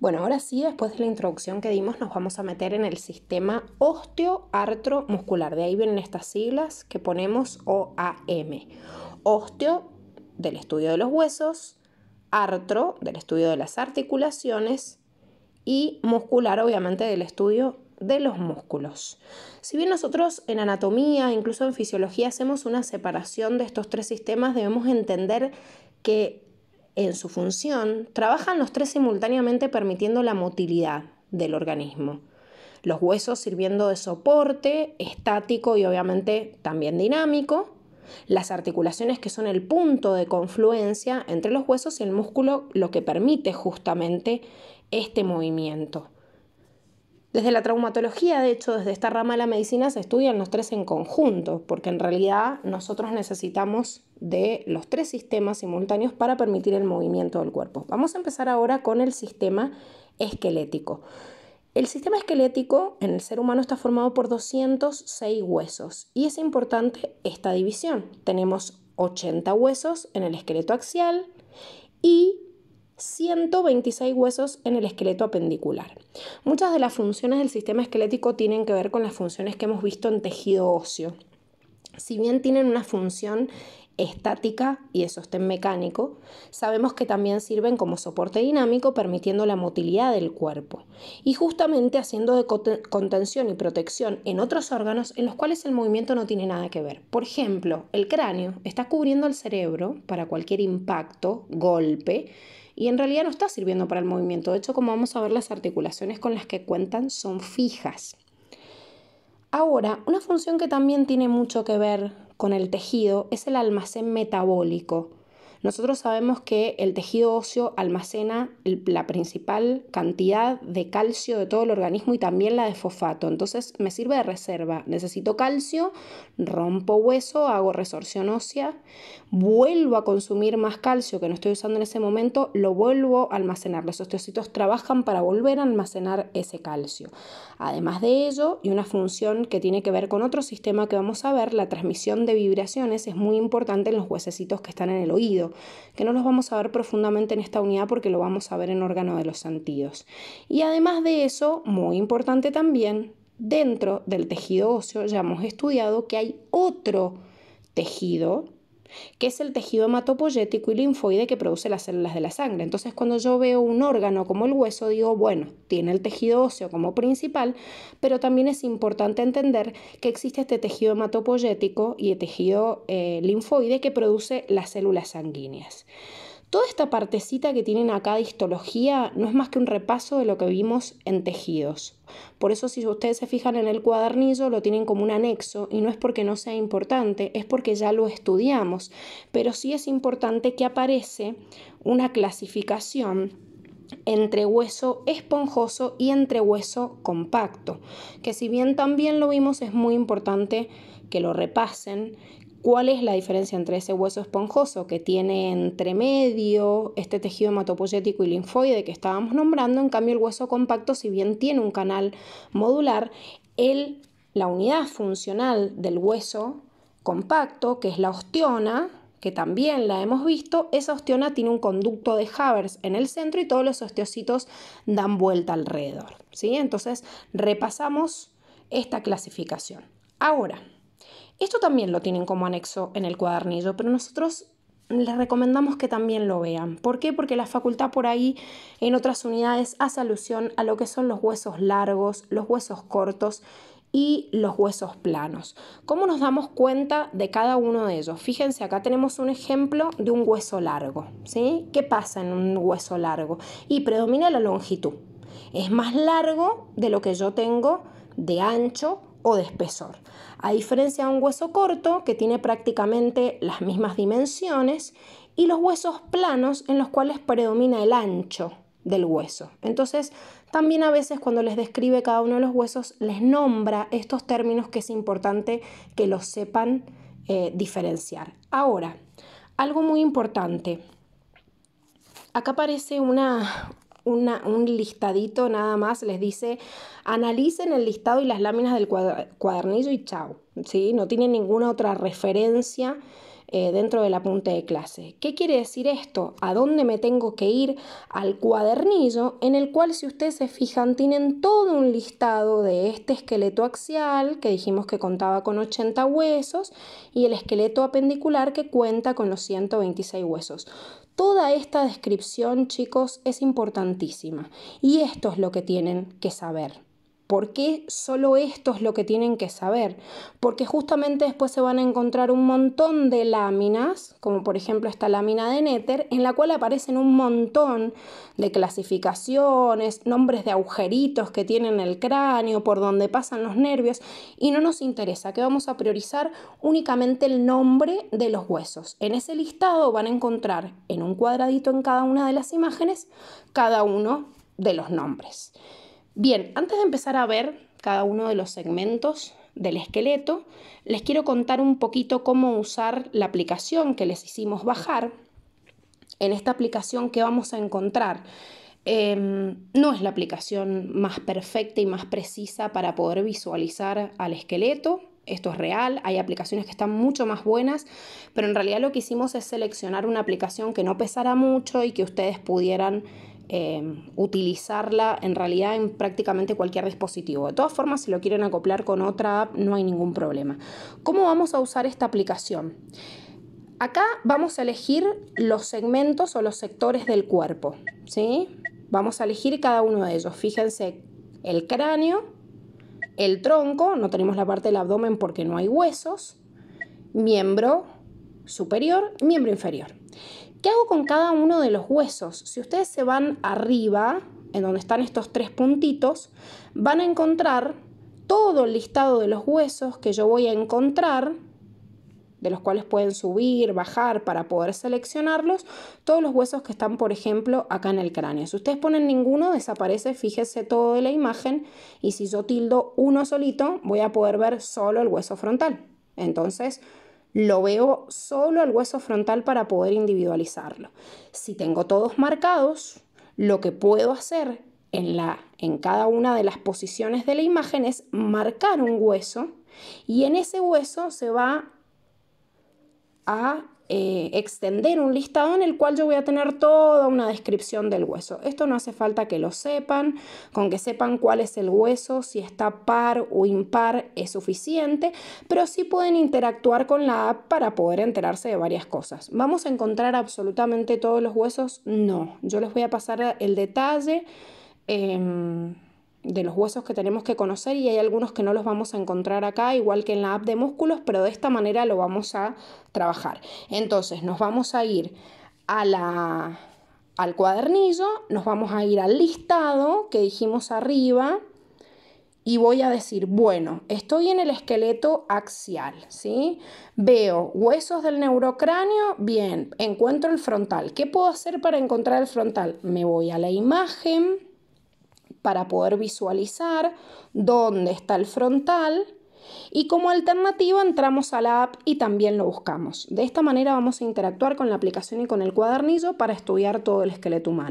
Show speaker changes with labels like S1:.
S1: Bueno, ahora sí, después de la introducción que dimos, nos vamos a meter en el sistema osteoartromuscular. De ahí vienen estas siglas que ponemos OAM. Osteo del estudio de los huesos, artro del estudio de las articulaciones y muscular obviamente del estudio de los músculos. Si bien nosotros en anatomía, incluso en fisiología, hacemos una separación de estos tres sistemas, debemos entender que en su función, trabajan los tres simultáneamente permitiendo la motilidad del organismo. Los huesos sirviendo de soporte estático y obviamente también dinámico. Las articulaciones que son el punto de confluencia entre los huesos y el músculo, lo que permite justamente este movimiento. Desde la traumatología, de hecho, desde esta rama de la medicina se estudian los tres en conjunto, porque en realidad nosotros necesitamos de los tres sistemas simultáneos para permitir el movimiento del cuerpo. Vamos a empezar ahora con el sistema esquelético. El sistema esquelético en el ser humano está formado por 206 huesos y es importante esta división. Tenemos 80 huesos en el esqueleto axial y 126 huesos en el esqueleto apendicular. Muchas de las funciones del sistema esquelético tienen que ver con las funciones que hemos visto en tejido óseo. Si bien tienen una función estática y de sostén mecánico, sabemos que también sirven como soporte dinámico permitiendo la motilidad del cuerpo y justamente haciendo de contención y protección en otros órganos en los cuales el movimiento no tiene nada que ver. Por ejemplo, el cráneo está cubriendo el cerebro para cualquier impacto, golpe, y en realidad no está sirviendo para el movimiento. De hecho, como vamos a ver, las articulaciones con las que cuentan son fijas. Ahora, una función que también tiene mucho que ver con el tejido es el almacén metabólico. Nosotros sabemos que el tejido óseo almacena la principal cantidad de calcio de todo el organismo y también la de fosfato. Entonces me sirve de reserva. Necesito calcio, rompo hueso, hago resorción ósea, vuelvo a consumir más calcio que no estoy usando en ese momento, lo vuelvo a almacenar. Los osteocitos trabajan para volver a almacenar ese calcio. Además de ello, y una función que tiene que ver con otro sistema que vamos a ver, la transmisión de vibraciones es muy importante en los huesecitos que están en el oído que no los vamos a ver profundamente en esta unidad porque lo vamos a ver en órgano de los sentidos. Y además de eso, muy importante también, dentro del tejido óseo ya hemos estudiado que hay otro tejido que es el tejido hematopoyético y linfoide que produce las células de la sangre. Entonces, cuando yo veo un órgano como el hueso, digo, bueno, tiene el tejido óseo como principal, pero también es importante entender que existe este tejido hematopoyético y el tejido eh, linfoide que produce las células sanguíneas. Toda esta partecita que tienen acá de histología no es más que un repaso de lo que vimos en tejidos. Por eso si ustedes se fijan en el cuadernillo lo tienen como un anexo y no es porque no sea importante, es porque ya lo estudiamos. Pero sí es importante que aparece una clasificación entre hueso esponjoso y entre hueso compacto, que si bien también lo vimos es muy importante que lo repasen, ¿Cuál es la diferencia entre ese hueso esponjoso que tiene entre medio este tejido hematopoyético y linfoide que estábamos nombrando? En cambio, el hueso compacto, si bien tiene un canal modular, el, la unidad funcional del hueso compacto, que es la osteona, que también la hemos visto, esa osteona tiene un conducto de Havers en el centro y todos los osteocitos dan vuelta alrededor. ¿sí? Entonces, repasamos esta clasificación. Ahora, esto también lo tienen como anexo en el cuadernillo, pero nosotros les recomendamos que también lo vean. ¿Por qué? Porque la facultad por ahí en otras unidades hace alusión a lo que son los huesos largos, los huesos cortos y los huesos planos. ¿Cómo nos damos cuenta de cada uno de ellos? Fíjense, acá tenemos un ejemplo de un hueso largo. ¿sí? ¿Qué pasa en un hueso largo? Y predomina la longitud. Es más largo de lo que yo tengo de ancho o de espesor. A diferencia de un hueso corto, que tiene prácticamente las mismas dimensiones, y los huesos planos, en los cuales predomina el ancho del hueso. Entonces, también a veces cuando les describe cada uno de los huesos, les nombra estos términos que es importante que los sepan eh, diferenciar. Ahora, algo muy importante. Acá aparece una, una, un listadito nada más, les dice, analicen el listado y las láminas del cuadernillo y chao, ¿sí? No tiene ninguna otra referencia eh, dentro del apunte de clase. ¿Qué quiere decir esto? ¿A dónde me tengo que ir? Al cuadernillo en el cual si ustedes se fijan tienen todo un listado de este esqueleto axial que dijimos que contaba con 80 huesos y el esqueleto apendicular que cuenta con los 126 huesos. Toda esta descripción, chicos, es importantísima y esto es lo que tienen que saber. ¿Por qué solo esto es lo que tienen que saber? Porque justamente después se van a encontrar un montón de láminas, como por ejemplo esta lámina de néter, en la cual aparecen un montón de clasificaciones, nombres de agujeritos que tienen el cráneo, por donde pasan los nervios, y no nos interesa, que vamos a priorizar únicamente el nombre de los huesos. En ese listado van a encontrar en un cuadradito en cada una de las imágenes cada uno de los nombres. Bien, antes de empezar a ver cada uno de los segmentos del esqueleto, les quiero contar un poquito cómo usar la aplicación que les hicimos bajar. En esta aplicación que vamos a encontrar, em, no es la aplicación más perfecta y más precisa para poder visualizar al esqueleto, esto es real, hay aplicaciones que están mucho más buenas, pero en realidad lo que hicimos es seleccionar una aplicación que no pesara mucho y que ustedes pudieran Em, utilizarla en realidad en prácticamente cualquier dispositivo. De todas formas, si lo quieren acoplar con otra app, no hay ningún problema. ¿Cómo vamos a usar esta aplicación? Acá vamos a elegir los segmentos o los sectores del cuerpo, ¿sí? Vamos a elegir cada uno de ellos. Fíjense, el cráneo, el tronco, no tenemos la parte del abdomen porque no hay huesos, miembro superior, miembro inferior. ¿Qué hago con cada uno de los huesos? Si ustedes se van arriba, en donde están estos tres puntitos, van a encontrar todo el listado de los huesos que yo voy a encontrar, de los cuales pueden subir, bajar para poder seleccionarlos, todos los huesos que están, por ejemplo, acá en el cráneo. Si ustedes ponen ninguno, desaparece, fíjese todo de la imagen, y si yo tildo uno solito, voy a poder ver solo el hueso frontal. Entonces, lo veo solo al hueso frontal para poder individualizarlo. Si tengo todos marcados, lo que puedo hacer en, la, en cada una de las posiciones de la imagen es marcar un hueso y en ese hueso se va a eh, extender un listado en el cual yo voy a tener toda una descripción del hueso. Esto no hace falta que lo sepan, con que sepan cuál es el hueso, si está par o impar es suficiente, pero sí pueden interactuar con la app para poder enterarse de varias cosas. ¿Vamos a encontrar absolutamente todos los huesos? No, yo les voy a pasar el detalle. Em, de los huesos que tenemos que conocer y hay algunos que no los vamos a encontrar acá, igual que en la app de músculos, pero de esta manera lo vamos a trabajar. Entonces nos vamos a ir a al cuadernillo, nos vamos a ir al listado que dijimos arriba y voy a decir, bueno, estoy en el esqueleto axial, ¿sí? Veo huesos del neurocráneo, bien, encuentro el frontal. ¿Qué puedo hacer para encontrar el frontal? Me voy a la imagen para poder visualizar dónde está el frontal. Y como alternativa entramos a la app y también lo buscamos. De esta manera vamos a interactuar con la aplicación y con el cuadernillo para estudiar todo el esqueleto humano.